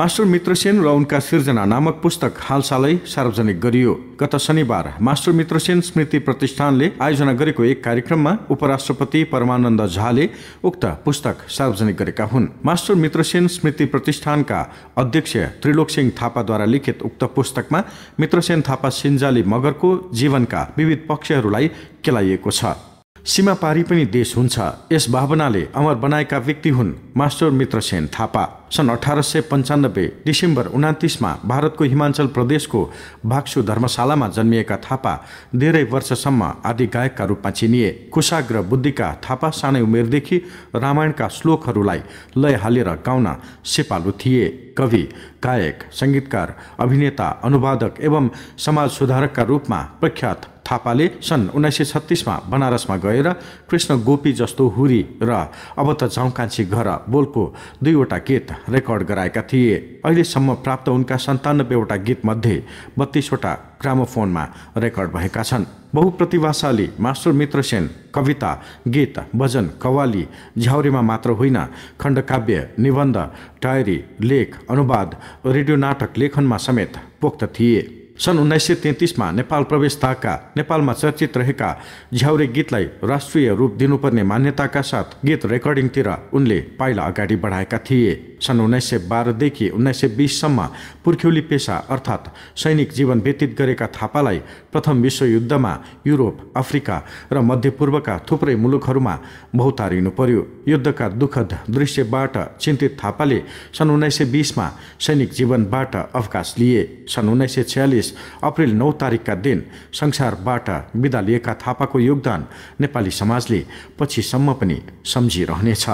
master Mitrasen र उनका सिर्जना नामक पुस्तक हालसालै सार्वजनिक गरियो गत शनिबार मास्टर मित्रसेन स्मृति प्रतिष्ठानले आयोजना गरेको एक कार्यक्रममा उपराष्ट्रपति परमानन्द झाले उक्त पुस्तक सार्वजनिक गरेका हुन् मास्टर मित्रसेन स्मृति प्रतिष्ठानका अध्यक्ष त्रिलोक सिंह थापाद्वारा लिखित उक्त पुस्तकमा मित्रसेन थापा सिन्जाली मगरको जीवनका विविध पक्षहरूलाई केलाइएको छ सीमा पारी पनि देश हुन्छ यस भावनाले अमर बनाएका व्यक्ति हुन् मास्टर मित्रसेन थापा सन् अठार सय पन्चानब्बे डिसेम्बर उनातिसमा भारतको हिमाचल प्रदेशको भाक्सु धर्मशालामा जन्मिएका थापा धेरै वर्षसम्म आदि गायकका रूपमा चिनिए कुशाग्र बुद्धिका थापा सानै उमेरदेखि रामायणका श्लोकहरूलाई लय हालेर गाउन सेपालु थिए कवि गायक सङ्गीतकार अभिनेता अनुवादक एवं समाज सुधारकका रूपमा प्रख्यात थापाले सन् उन्नाइस सय छत्तिसमा बनारसमा गएर कृष्ण गोपी जस्तो हुरी र अब त कान्छी घर बोलको दुईवटा गीत रेकर्ड गराएका थिए अहिलेसम्म प्राप्त उनका सन्तानब्बेवटा गीतमध्ये बत्तीसवटा ग्रामोफोनमा रेकर्ड भएका छन् बहुप्रतिभाशाली मास्टर मित्रसेन कविता गीत भजन कवाली झ्याउरीमा मात्र होइन खण्डकाव्य निबन्ध डायरी लेख अनुवाद रेडियो नाटक लेखनमा समेत पोख्त थिए सन् उन्नाइस सय तेत्तिसमा नेपाल प्रवेशताका नेपालमा चर्चित रहेका झ्याउरे गीतलाई राष्ट्रिय रूप दिनुपर्ने मान्यताका साथ गीत रेकर्डिङतिर उनले पाइला अगाडि बढाएका थिए सन् उन्नाइस सय बाह्रदेखि उन्नाइस सय बिससम्म पुर्ख्यौली पेसा अर्थात् सैनिक जीवन व्यतीत गरेका थापालाई प्रथम विश्वयुद्धमा युरोप अफ्रिका र मध्यपूर्वका थुप्रै मुलुकहरूमा बहुतारिनु पर्यो युद्धका दुःखद दृश्यबाट चिन्तित थापाले सन् उन्नाइस सय बिसमा सैनिक जीवनबाट अवकाश लिए सन् उन्नाइस सय छ्यालिस देश अप्रेल नौ तारिकका दिन संसारबाट विदा लिएका थापाको योगदान नेपाली समाजले पछिसम्म पनि सम्झिरहनेछ